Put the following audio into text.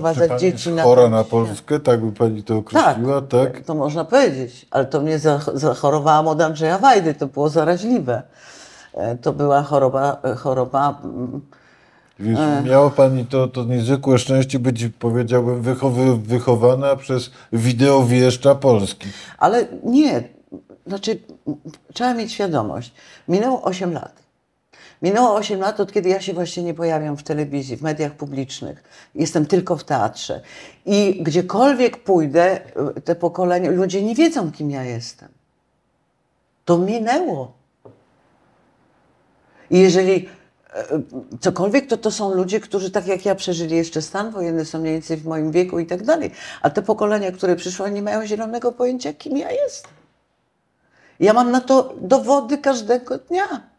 prowadzać dzieci na. Chora na Polskę, tak by pani to określiła, tak? tak? To można powiedzieć, ale to mnie zachorowałam od Andrzeja Wajdy, to było zaraźliwe. E, to była choroba. E, choroba mm, Więc e. miała pani to, to niezwykłe szczęście być, powiedziałbym, wychowy, wychowana przez wieszcza Polski. Ale nie, znaczy trzeba mieć świadomość. Minęło 8 lat. Minęło 8 lat, od kiedy ja się właśnie nie pojawiam w telewizji, w mediach publicznych. Jestem tylko w teatrze. I gdziekolwiek pójdę, y, te pokolenie, ludzie nie wiedzą, kim ja jestem. To minęło. I jeżeli e, cokolwiek, to to są ludzie, którzy tak jak ja przeżyli jeszcze stan wojenny, są mniej więcej w moim wieku i tak dalej. A te pokolenia, które przyszły, nie mają zielonego pojęcia, kim ja jestem. Ja mam na to dowody każdego dnia.